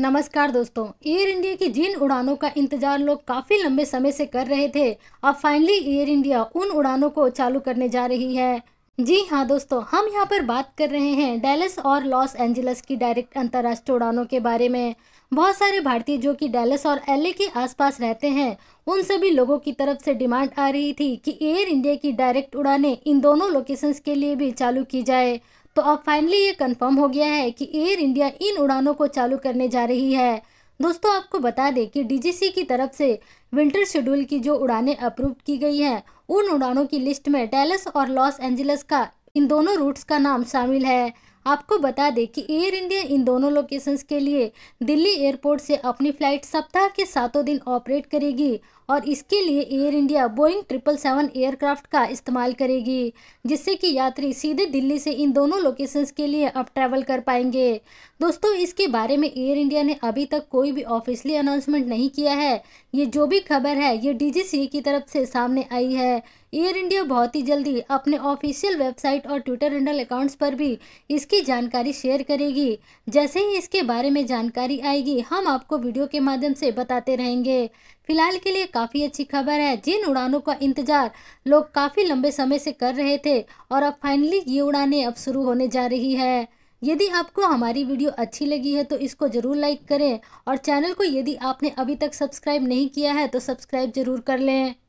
नमस्कार दोस्तों air India की जिन उड़ानों का इंतजार लोग काफ़ी लंबे समय से कर रहे थे अब फाइनली एयर इंडिया उन उड़ानों को चालू करने जा रही है जी हाँ दोस्तों हम यहाँ पर बात कर रहे हैं डेलस और लॉस एंजलस की डायरेक्ट अंतर्राष्ट्रीय उड़ानों के बारे में बहुत सारे भारतीय जो कि डेलस और एलए के आसपास रहते हैं उन सभी लोगों की तरफ से डिमांड आ रही थी कि एयर इंडिया की डायरेक्ट उड़ानें इन दोनों लोकेशंस के लिए भी चालू की जाए तो अब फाइनली ये कंफर्म हो गया है कि एयर इंडिया इन उड़ानों को चालू करने जा रही है दोस्तों आपको बता दें कि डीजीसी की तरफ से विंटर शेड्यूल की जो उड़ानें अप्रूव की गई हैं उन उड़ानों की लिस्ट में टैलस और लॉस एंजल्स का इन दोनों रूट्स का नाम शामिल है आपको बता दें कि एयर इंडिया इन दोनों लोकेशंस के लिए दिल्ली एयरपोर्ट से अपनी फ़्लाइट सप्ताह के सातों दिन ऑपरेट करेगी और इसके लिए Air India Boeing triple seven aircraft का इस्तेमाल करेगी जिससे कि यात्री सीधे दिल्ली से इन दोनों लोकेशंस के लिए अब ट्रैवल कर पाएंगे दोस्तों इसके बारे में एयर इंडिया ने अभी तक कोई भी ऑफिशियली अनाउंसमेंट नहीं किया है ये जो भी खबर है ये डी की तरफ से सामने आई है एयर इंडिया बहुत ही जल्दी अपने ऑफिशियल वेबसाइट और ट्विटर हैंडल अकाउंट्स पर भी इसके इसकी जानकारी शेयर करेगी जैसे ही इसके बारे में जानकारी आएगी हम आपको वीडियो के माध्यम से बताते रहेंगे फिलहाल के लिए काफ़ी अच्छी खबर है जिन उड़ानों का इंतज़ार लोग काफ़ी लंबे समय से कर रहे थे और अब फाइनली ये उड़ानें अब शुरू होने जा रही है यदि आपको हमारी वीडियो अच्छी लगी है तो इसको ज़रूर लाइक करें और चैनल को यदि आपने अभी तक सब्सक्राइब नहीं किया है तो सब्सक्राइब ज़रूर कर लें